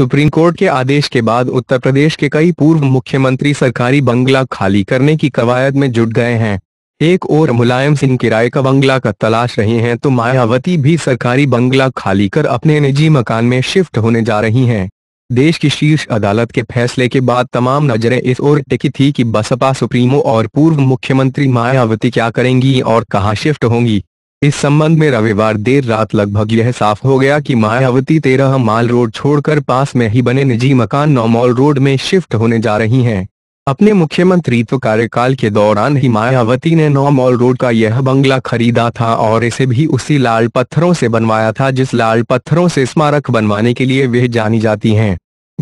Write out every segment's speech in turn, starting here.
Supreme court के आदेश के बाद उत्तर प्रदेश के कई पूर्व मुख्यमंत्री सरकारी बंगला खाली करने की कवायद में जुट गए हैं एक और मुलायम सिंह किराए का बंगला का तलाश रहे हैं तो मायावती भी सरकारी बंगला खाली कर अपने निजी मकान में शिफ्ट होने जा रही हैं। देश की शीर्ष अदालत के फैसले के बाद तमाम नजरें इस ओर टिकी थी कि बसपा सुप्रीमो और पूर्व मुख्यमंत्री मायावती क्या करेंगी और कहां शिफ्ट होंगी इस संबंध में रविवार देर रात लगभग यह साफ हो गया कि मायावती तेरह माल रोड छोड़कर पास में ही बने निजी मकान नौमॉल रोड में शिफ्ट होने जा रही हैं। अपने मुख्यमंत्रित्व तो कार्यकाल के दौरान ही मायावती ने नौमॉल रोड का यह बंगला खरीदा था और इसे भी उसी लाल पत्थरों से बनवाया था जिस लाल पत्थरों से स्मारक बनवाने के लिए वे जानी जाती है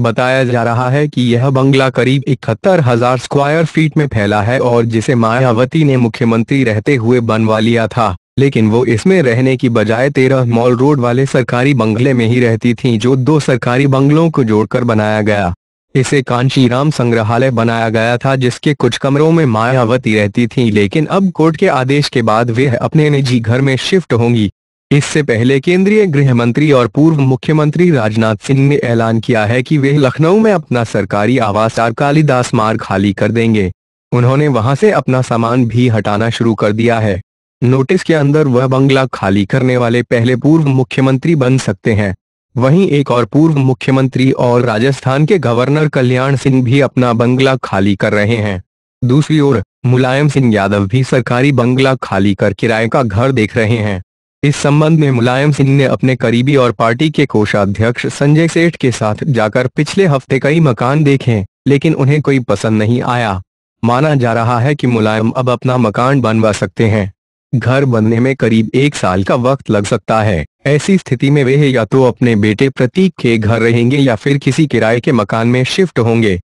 बताया जा रहा है कि यह बंगला करीब इकहत्तर हजार स्क्वायर फीट में फैला है और जिसे मायावती ने मुख्यमंत्री रहते हुए बनवा लिया था लेकिन वो इसमें रहने की बजाय तेरह मॉल रोड वाले सरकारी बंगले में ही रहती थी जो दो सरकारी बंगलों को जोड़कर बनाया गया इसे राम संग्रहालय बनाया गया था जिसके कुछ कमरों में मायावती रहती थी लेकिन अब कोर्ट के आदेश के बाद वे अपने निजी घर में शिफ्ट होंगी इससे पहले केंद्रीय गृह मंत्री और पूर्व मुख्यमंत्री राजनाथ सिंह ने ऐलान किया है कि वे लखनऊ में अपना सरकारी आवास और कालीदास मार्ग खाली कर देंगे उन्होंने वहां से अपना सामान भी हटाना शुरू कर दिया है नोटिस के अंदर वह बंगला खाली करने वाले पहले पूर्व मुख्यमंत्री बन सकते हैं वहीं एक और पूर्व मुख्यमंत्री और राजस्थान के गवर्नर कल्याण सिंह भी अपना बंगला खाली कर रहे हैं दूसरी ओर मुलायम सिंह यादव भी सरकारी बंगला खाली कर किराए का घर देख रहे हैं इस संबंध में मुलायम सिंह ने अपने करीबी और पार्टी के कोषाध्यक्ष संजय सेठ के साथ जाकर पिछले हफ्ते कई मकान देखे लेकिन उन्हें कोई पसंद नहीं आया माना जा रहा है कि मुलायम अब अपना मकान बनवा सकते हैं घर बनने में करीब एक साल का वक्त लग सकता है ऐसी स्थिति में वे या तो अपने बेटे प्रतीक के घर रहेंगे या फिर किसी किराए के मकान में शिफ्ट होंगे